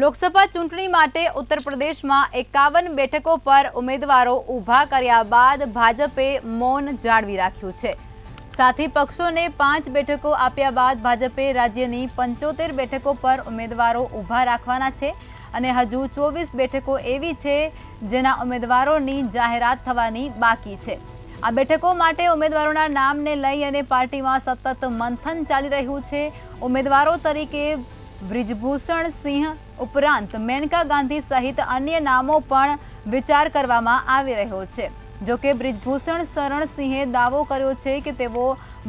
લોકસભા ચૂંટણી માટે ઉત્તર પ્રદેશમાં એકાવન બેઠકો પર ઉમેદવારો ઊભા કર્યા બાદ ભાજપે મૌન જાળવી રાખ્યું છે સાથી પક્ષોને પાંચ બેઠકો આપ્યા બાદ ભાજપે રાજ્યની પંચોતેર બેઠકો પર ઉમેદવારો ઊભા રાખવાના છે અને હજુ ચોવીસ બેઠકો એવી છે જેના ઉમેદવારોની જાહેરાત થવાની બાકી છે આ બેઠકો માટે ઉમેદવારોના નામને લઈ અને પાર્ટીમાં સતત મંથન ચાલી રહ્યું છે ઉમેદવારો તરીકે બ્રિજભૂષણ સિંહ ઉપરાંત મેનકા ગાંધી સહિત અન્ય નામો પણ વિચાર કરવામાં આવી રહ્યો છે જોકે બ્રિજભૂષણ શરણ સિંહે દાવો કર્યો છે કે તેઓ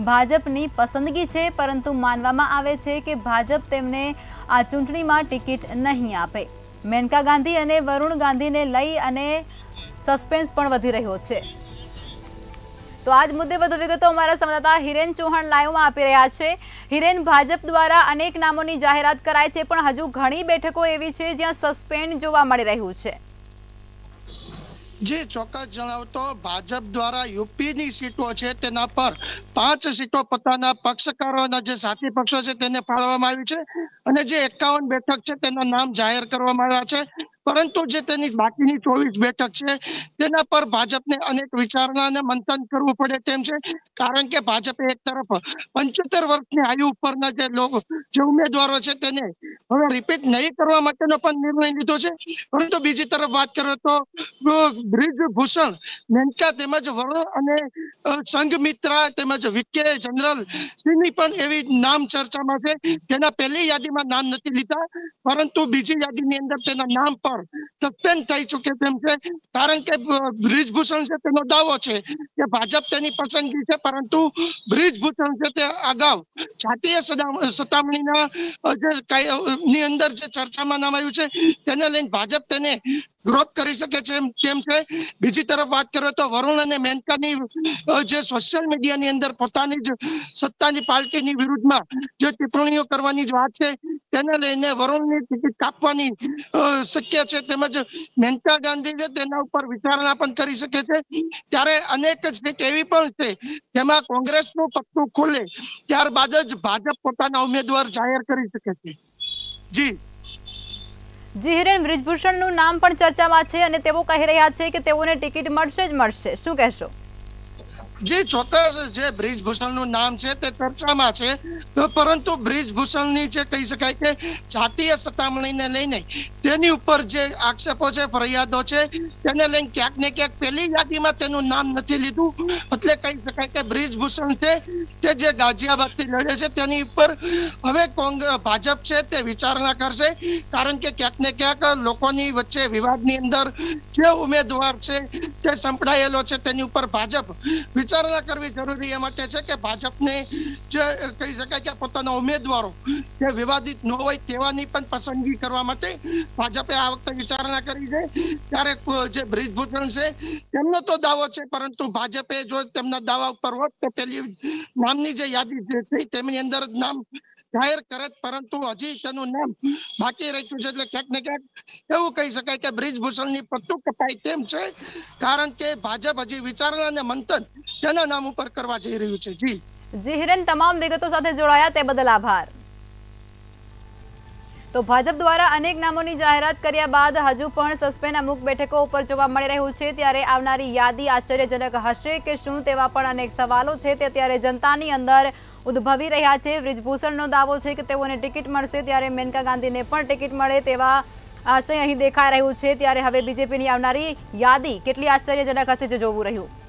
ભાજપની પસંદગી છે પરંતુ માનવામાં આવે છે કે ભાજપ તેમને આ ચૂંટણીમાં ટિકિટ નહીં આપે મેનકા ગાંધી અને વરુણ ગાંધીને લઈ અને સસ્પેન્સ પણ વધી રહ્યો છે તો આજ મુદ્દે વધુ વિગતો અમારા સંવાદદાતા હિરેન ચૌહાણ લાઈવમાં આપી રહ્યા છે હિરેન ભાજપ દ્વારા અનેક નામોની જાહેરાત કરાય છે પણ હજુ ઘણી બેઠકો એવી છે જ્યાં સસ્પેન્ડ જોવા મળી રહ્યું છે જે ચોક્કસ જણાવતો ભાજપ દ્વારા યુપીની સીટો છે તેના પર પાંચ સીટો પોતાના પક્ષકારોના જે સાથી પક્ષો છે તેને ફાળવવામાં આવી છે અને જે એકાવન બેઠક છે તેના નામ જાહેર કરવામાં આવ્યા છે પરંતુ જે તેની બાકીની ચોવીસ બેઠક છે તેના પર ભાજપને અનેક વિચારણા અને મંથન કરવું પડે તેમ છે કારણ કે ભાજપે એક તરફ પંચોતેર વર્ષની આયુ ઉપરના જે લોકો જે ઉમેદવારો છે તેને હવે રિપીટ નહીં કરવા માટેનો પણ નિર્ણય લીધો છે પરંતુ બીજી તરફ વાત કરો તો બ્રિજ ભૂષણ મેનકા તેમજ વરુણ અને સંઘ મિત્રા તેમજ વિકે જનરલ સિંહની પણ એવી નામ ચર્ચામાં છે તેના પહેલી યાદીમાં નામ નથી લીધા પરંતુ બીજી યાદીની અંદર તેના નામ પર સસ્પેન્ડ થઈ ચૂકે તેમ છે કારણ કે બ્રિજભૂષણ છે તેનો દાવો છે કે ભાજપ તેની પસંદગી છે પરંતુ બ્રિજભૂષણ છે તે અગાઉ જાતીય સતામણીના જે ની અંદર જે ચર્ચામાં નામ આવ્યું છે તેને લઈને ભાજપ તેને ગ્રોથ કરી શકે છે તેમ છે બીજી તરફ વાત કરો તો વરુણ અને મેનકાની જે સોશિયલ મીડિયાની અંદર પોતાની જ સત્તાની પાર્ટીની વિરુદ્ધમાં જે ટિપ્પણીઓ કરવાની જ વાત છે તેને લઈને વરુણની ટિકિટ કાપવાની શક્ય છે તેમજ મેનકા ગાંધી છે તેના ઉપર વિચારણા પણ કરી શકે છે ત્યારે અનેક સીટ એવી પણ છે જેમાં કોંગ્રેસનું પત્તું ખુલે ત્યારબાદ જ ભાજપ પોતાના ઉમેદવાર જાહેર કરી શકે છે જી જીહિરેન બ્રિજભૂષણનું નામ પણ ચર્ચામાં છે અને તેઓ કહી રહ્યા છે કે તેઓને ટિકિટ મળશે જ મળશે શું કહેશો જે ચોક્કસ જે બ્રિજભૂષણનું નામ છે તે ચર્ચામાં છે પરંતુ બ્રિજભૂષણની જે કહી શકાય કે જાતીય સતામણીને લઈને તેની ઉપર જે આક્ષેપો છે ફરિયાદો છે તેને લઈને ક્યાંક ને ક્યાંક પહેલી યાદીમાં તેનું નામ નથી લીધું એટલે કહી શકાય કે બ્રિજભૂષણ છે તે જે ગાઝિયાબાદથી લડે છે તેની ઉપર હવે કોંગ્રેસ ભાજપ છે તે વિચારણા કરશે કારણ કે ક્યાંક ને ક્યાંક લોકોની વચ્ચે વિવાદની અંદર જે ઉમેદવાર છે તે સંપડાયેલો છે તેની ઉપર ભાજપ વિચારણા કરવી જરૂરી એ માટે છે કે ભાજપને જે કહી શકાય કે પોતાના ઉમેદવારો જે વિવાદિત ન હોય તેવાની પણ પસંદગી કરવા માટે ભાજપે આ વખતે વિચારણા કરી છે ત્યારે જે બ્રિજભૂષણ છે તેમનો તો દાવો છે પરંતુ ભાજપે જો તેમના દાવા ઉપર હોત તો પેલી નામની જે યાદી થઈ તેમની અંદર નામ જાહેર કરે પરંતુ હજી તેનું નામ બાકી રહ્યું છે એટલે ક્યાંક ને ક્યાંક એવું કહી શકાય કે બ્રિજભૂષણની પત્તું કપાય તેમ છે કારણ કે ભાજપ હજી વિચારણા અને મંથન તેના નામ ઉપર કરવા જઈ રહ્યું છે જી જી હિરેન તમામ વિગતો સાથે જોડાયા તે બદલ આભાર તો ભાજપ દ્વારા અનેક નામોની જાહેરાત કર્યા બાદ હજુ પણ સસ્પેન્ડ અમુક બેઠકો ઉપર જોવા મળી રહ્યું છે ત્યારે આવનારી યાદી આશ્ચર્યજનક હશે કે શું તેવા પણ અનેક સવાલો છે તે અત્યારે જનતાની અંદર ઉદ્ભવી રહ્યા છે બ્રિજભૂષણનો દાવો છે કે તેઓને ટિકિટ મળશે ત્યારે મેનકા ગાંધીને પણ ટિકિટ મળે તેવા આશય અહીં દેખાઈ રહ્યું છે ત્યારે હવે બીજેપીની આવનારી યાદી કેટલી આશ્ચર્યજનક હશે જે જોવું રહ્યું